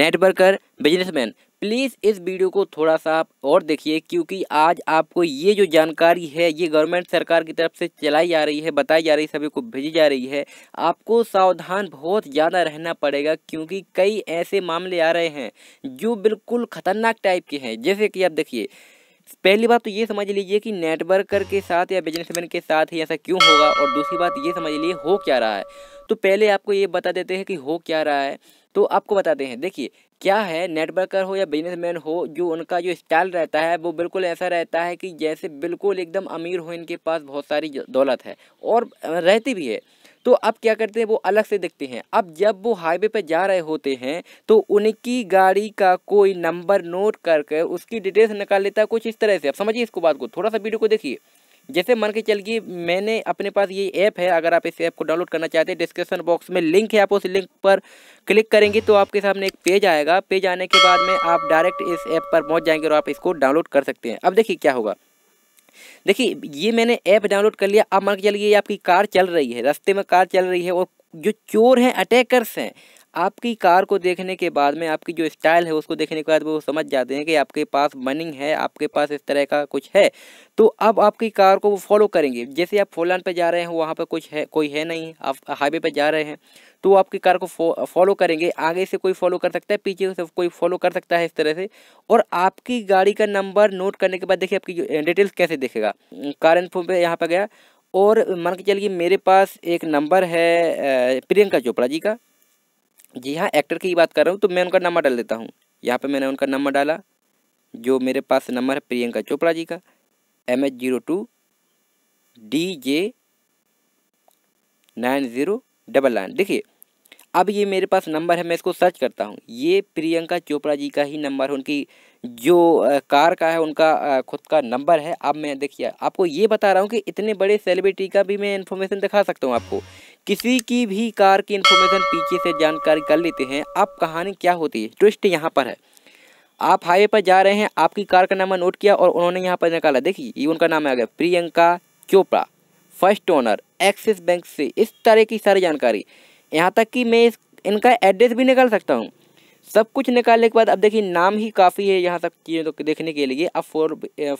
networker businessman please इस video को थोड़ा सा आप और देखिए क्योंकि आज आपको ये जो जानकारी है ये गवर्नमेंट सरकार की तरफ से चलाई जा रही है बताई जा रही है सभी को भेजी जा रही है आपको सावधान बहुत ज़्यादा रहना पड़ेगा क्योंकि कई ऐसे मामले आ रहे हैं जो बिल्कुल ख़तरनाक टाइप के हैं जैसे कि आप देखिए पहली बात तो ये समझ लीजिए कि नेटवर्कर के साथ या बिजनेसमैन के साथ ही ऐसा क्यों होगा और दूसरी बात ये समझ लीजिए हो क्या रहा है तो पहले आपको ये बता देते हैं कि हो क्या रहा है तो आपको बताते हैं देखिए क्या है नेटवर्कर हो या बिजनेसमैन हो जो उनका जो स्टाइल रहता है वो बिल्कुल ऐसा रहता है कि जैसे बिल्कुल एकदम अमीर हो इनके पास बहुत सारी दौलत है और रहती भी है तो अब क्या करते हैं वो अलग से दिखते हैं अब जब वो हाईवे पर जा रहे होते हैं तो उनकी गाड़ी का कोई नंबर नोट करके उसकी डिटेल्स निकाल लेता है कुछ इस तरह से अब समझिए इसको बात को थोड़ा सा वीडियो को देखिए जैसे मान के चलिए मैंने अपने पास ये ऐप है अगर आप इस ऐप को डाउनलोड करना चाहते हैं डिस्क्रिप्शन बॉक्स में लिंक है आप उस लिंक पर क्लिक करेंगे तो आपके सामने एक पेज आएगा पेज आने के बाद में आप डायरेक्ट इस ऐप पर पहुँच जाएंगे और आप इसको डाउनलोड कर सकते हैं अब देखिए क्या होगा देखिए ये मैंने ऐप डाउनलोड कर लिया अब मान के चलिए ये आपकी कार चल रही है रास्ते में कार चल रही है और जो चोर हैं अटैकर्स हैं आपकी कार को देखने के बाद में आपकी जो स्टाइल है उसको देखने के बाद वो समझ जाते हैं कि आपके पास मनिंग है आपके पास इस तरह का कुछ है तो अब आपकी कार को वो फॉलो करेंगे जैसे आप फोर लाइन पर जा रहे हैं वहाँ पर कुछ है कोई है नहीं आप हाईवे पर जा रहे हैं तो आपकी कार को फॉलो करेंगे आगे से कोई फॉलो कर सकता है पीछे से कोई फॉलो कर सकता है इस तरह से और आपकी गाड़ी का नंबर नोट करने के बाद देखिए आपकी डिटेल्स कैसे देखेगा कार फोन पर यहाँ पर गया और मान के चलिए मेरे पास एक नंबर है प्रियंका चोपड़ा जी का जी हाँ एक्टर की बात कर रहा हूँ तो मैं उनका नंबर डाल देता हूँ यहाँ पर मैंने उनका नंबर डाला जो मेरे पास नंबर है प्रियंका चोपड़ा जी का M H zero two D J nine zero double nine देखिए अब ये मेरे पास नंबर है मैं इसको सर्च करता हूँ ये प्रियंका चोपड़ा जी का ही नंबर है उनकी जो कार का है उनका खुद का नंबर है अब मैं देखिए आपको ये बता रहा हूँ कि इतने बड़े सेलिब्रिटी का भी मैं इन्फॉर्मेशन दिखा सकता हूँ आपको किसी की भी कार की इन्फॉर्मेशन पीछे से जानकारी कर लेते हैं अब कहानी क्या होती है ट्विस्ट यहाँ पर है आप हाईवे पर जा रहे हैं आपकी कार का नाम नोट किया और उन्होंने यहाँ पर निकाला देखिए ये उनका नाम आ गया Priyanka Chopra first owner Axis Bank से इस तरह की सारी जानकारी यहाँ तक कि मैं इस इनका एड्रेस भी निकाल सकता हूँ सब कुछ निकालने के बाद अब देखिए नाम ही काफ़ी है यहाँ सब चीज़ें तो देखने के लिए अब फोर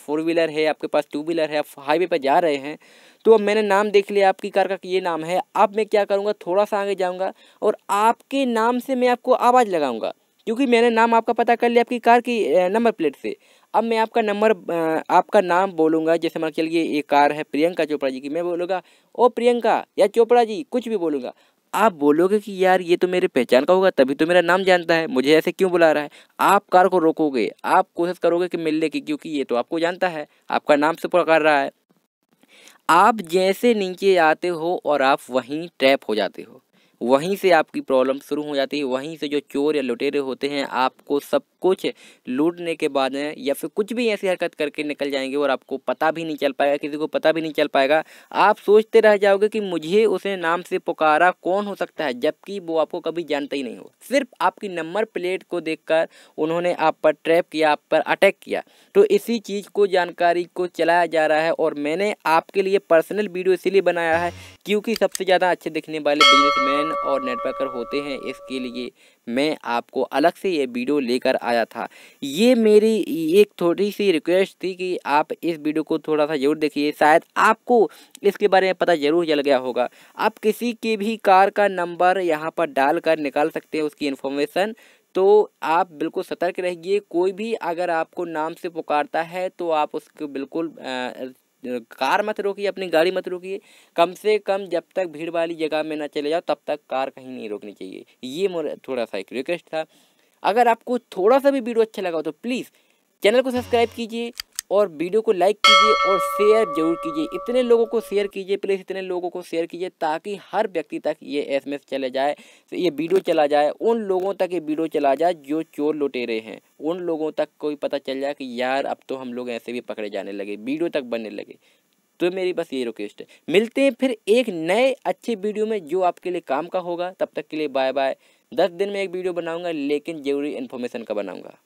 फोर व्हीलर है आपके पास टू व्हीलर है आप हाईवे पर जा रहे हैं तो अब मैंने नाम देख लिया आपकी कार का ये नाम है अब मैं क्या करूँगा थोड़ा सा आगे जाऊँगा और आपके नाम से मैं आपको आवाज़ लगाऊँगा क्योंकि मैंने नाम आपका पता कर लिया आपकी कार की नंबर प्लेट से अब मैं आपका नंबर आपका नाम बोलूँगा जैसे मान चलिए ये कार है प्रियंका चोपड़ा जी की मैं बोलूँगा ओ प्रियंका या चोपड़ा जी कुछ भी बोलूँगा आप बोलोगे कि यार ये तो मेरे पहचान का होगा तभी तो मेरा नाम जानता है मुझे ऐसे क्यों बुला रहा है आप कार को रोकोगे आप कोशिश करोगे कि मिलने की क्योंकि ये तो आपको जानता है आपका नाम से पुकार रहा है आप जैसे नीचे आते हो और आप वहीं ट्रैप हो जाते हो वहीं से आपकी प्रॉब्लम शुरू हो जाती है वहीं से जो चोर या लुटेरे होते हैं आपको सब कुछ लूटने के बाद या फिर कुछ भी ऐसी हरकत करके निकल जाएंगे और आपको पता भी नहीं चल पाएगा किसी को पता भी नहीं चल पाएगा आप सोचते रह जाओगे कि मुझे उसे नाम से पुकारा कौन हो सकता है जबकि वो आपको कभी जानता ही नहीं हो सिर्फ आपकी नंबर प्लेट को देख उन्होंने आप पर ट्रैप किया आप पर अटैक किया तो इसी चीज़ को जानकारी को चलाया जा रहा है और मैंने आपके लिए पर्सनल वीडियो इसीलिए बनाया है क्योंकि सबसे ज़्यादा अच्छे दिखने वाले बिजनेसमैन और नेटवर्कर होते हैं इसके लिए मैं आपको अलग से ये वीडियो लेकर आया था ये मेरी एक थोड़ी सी रिक्वेस्ट थी कि आप इस वीडियो को थोड़ा सा ज़रूर देखिए शायद आपको इसके बारे में पता ज़रूर चल गया होगा आप किसी की भी कार का नंबर यहाँ पर डाल कर निकाल सकते हैं उसकी इन्फॉर्मेशन तो आप बिल्कुल सतर्क रहिए कोई भी अगर आपको नाम से पुकारता है तो आप उसको बिल्कुल कार मत रोकिए अपनी गाड़ी मत रोकिए कम से कम जब तक भीड़ वाली जगह में ना चले जाओ तब तक कार कहीं नहीं रोकनी चाहिए ये मेरा थोड़ा सा एक रिक्वेस्ट था अगर आपको थोड़ा सा भी वीडियो अच्छा लगा हो तो प्लीज़ चैनल को सब्सक्राइब कीजिए और वीडियो को लाइक कीजिए और शेयर जरूर कीजिए इतने लोगों को शेयर कीजिए प्लीज़ इतने लोगों को शेयर कीजिए ताकि हर व्यक्ति तक ये एस एम चले जाए तो ये वीडियो चला जाए उन लोगों तक ये वीडियो चला जाए जो चोर लुटेरे हैं उन लोगों तक कोई पता चल जाए कि यार अब तो हम लोग ऐसे भी पकड़े जाने लगे वीडियो तक बनने लगे तो मेरी बस ये रिक्वेस्ट है मिलते हैं फिर एक नए अच्छे वीडियो में जो आपके लिए काम का होगा तब तक के लिए बाय बाय दस दिन में एक वीडियो बनाऊंगा लेकिन जरूरी इन्फॉर्मेशन का बनाऊंगा